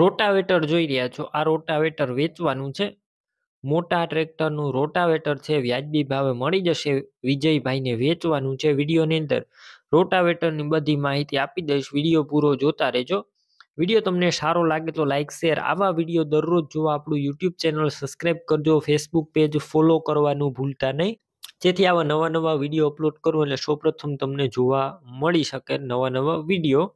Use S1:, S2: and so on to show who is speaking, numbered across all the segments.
S1: rotavator જોઈ રહ્યા છો આ રોટાવેટર વેચવાનું છે મોટા ટ્રેક્ટરનું રોટાવેટર છે વ્યાજબી ભાવે મળી જશે વિજયભાઈને વેચવાનું છે વિડીયોની અંદર રોટાવેટરની બધી માહિતી આપી દઈશ વિડીયો પૂરો જોતા રહેજો વિડીયો તમને સારો લાગે તો લાઇક શેર આવા વિડીયો દરરોજ જોવા આપણું યુટ્યુબ ચેનલ સબસ્ક્રાઈબ કરજો ફેસબુક પેજ ફોલો કરવાનું ભૂલતા નહીં જેથી આવા નવા નવા વિડીયો અપલોડ કરું એટલે સૌપ્રથમ તમને જોવા મળી શકે નવા નવા વિડીયો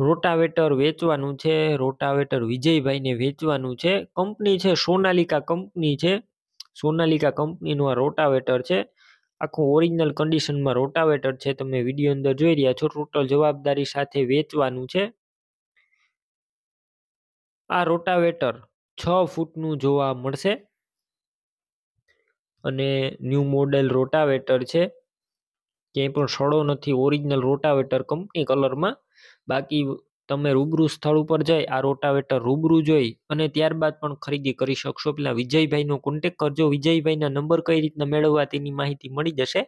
S1: રોટાવેટર વેચવાનું છે રોટાવેટર વિજયભાઈને વેચવાનું છે કંપની છે સોનાલિકા કંપની છે સોનાલિકા કંપનીનું આ રોટાવેટર છે આખું ઓરિજિનલ કન્ડિશનમાં રોટાવેટર છે તમે વિડીયો અંદર જોઈ રહ્યા છો ટોટલ જવાબદારી સાથે વેચવાનું છે આ રોટાવેટર છ ફૂટનું જોવા મળશે અને ન્યૂ મોડેલ રોટાવેટર છે ક્યાંય પણ સડો નથી ઓરિજિનલ રોટાવેટર કંપની કલરમાં બાકી તમે રૂબરૂ સ્થળ ઉપર જઈ આ રોટાવેટર રૂબરૂ જોઈ અને ત્યારબાદ પણ ખરીદી કરી શકશો પેલા વિજયભાઈનો કોન્ટેક કરજો વિજયભાઈના નંબર કઈ રીતના મેળવવા તેની માહિતી મળી જશે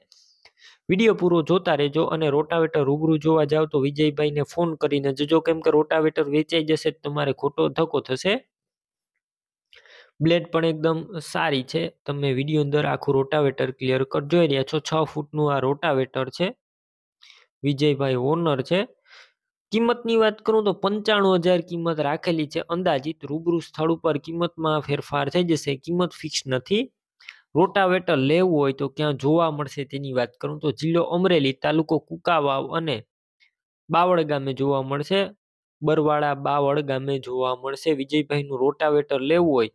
S1: વિડીયો પૂરો જોતા રહેજો અને રોટાવેટર રૂબરૂ જોવા જાઓ તો વિજયભાઈને ફોન કરીને જજો કેમ કે રોટાવેટર વેચાઈ જશે તમારે ખોટો ધક્કો થશે બ્લેડ પણ એકદમ સારી છે તમે વિડીયો અંદર આખું રોટાવેટર ક્લિયર કર જોઈ રહ્યા છો છ ફૂટનું આ રોટાવેટર છે વિજયભાઈ ઓનર છે કિંમતની વાત કરું તો પંચાણું હજાર કિંમત રાખેલી છે અંદાજિત રૂબરૂ સ્થળ ઉપર કિંમતમાં ફેરફાર થઈ જશે કિંમત ફિક્સ નથી રોટાવેટર લેવું હોય તો ક્યાં જોવા મળશે તેની વાત કરું તો જિલ્લો અમરેલી તાલુકો કુકાવાવ અને બાવળ ગામે જોવા મળશે બરવાળા બાવળ ગામે જોવા મળશે વિજયભાઈનું રોટાવેટર લેવું હોય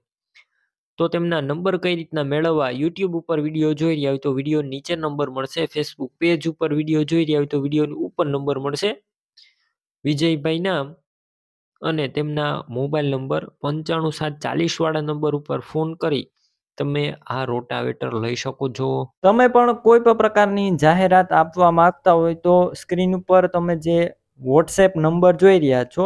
S1: તો તેમના નંબર કઈ રીતના મેળવવા યુટ્યુબ ઉપર વિડીયો જોઈ રહ્યા હોય તો વિડીયો નીચે નંબર મળશે ફેસબુક પેજ ઉપર વિડીયો જોઈ રહ્યા હોય તો વિડીયો ઉપર નંબર મળશે વિજયભાઈના અને તેમના મોબાઈલ નંબર પંચાણું સાત ચાલીસવાળા નંબર ઉપર ફોન કરી તમે આ રોટાવેટર લઈ શકો છો
S2: તમે પણ કોઈ પણ પ્રકારની જાહેરાત આપવા માંગતા હોય તો સ્ક્રીન ઉપર તમે જે વોટ્સએપ નંબર જોઈ રહ્યા છો